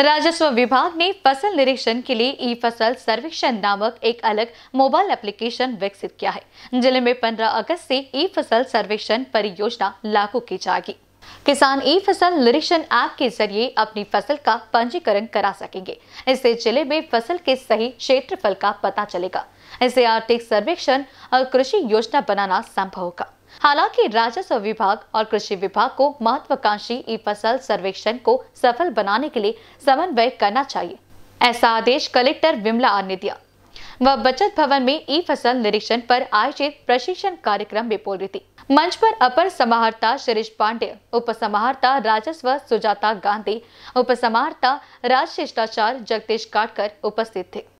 राजस्व विभाग ने फसल निरीक्षण के लिए ई फसल सर्वेक्षण नामक एक अलग मोबाइल एप्लीकेशन विकसित किया है जिले में 15 अगस्त से ई फसल सर्वेक्षण परियोजना लागू की जाएगी किसान ई फसल निरीक्षण ऐप के जरिए अपनी फसल का पंजीकरण करा सकेंगे इससे जिले में फसल के सही क्षेत्रफल का पता चलेगा इससे आर्थिक सर्वेक्षण और कृषि योजना बनाना संभव होगा हालांकि राजस्व विभाग और कृषि विभाग को महत्वाकांक्षी ई फसल सर्वेक्षण को सफल बनाने के लिए समन्वय करना चाहिए ऐसा आदेश कलेक्टर विमला आर ने दिया व बचत भवन में ई फसल निरीक्षण पर आयोजित प्रशिक्षण कार्यक्रम में बोल रही थी मंच पर अपर समाहर्ता शिरीष पांडे उप समाहर्ता राजस्व सुजाता गांधी उप समाहर्ता राज शिष्टाचार जगदीश काटकर उपस्थित थे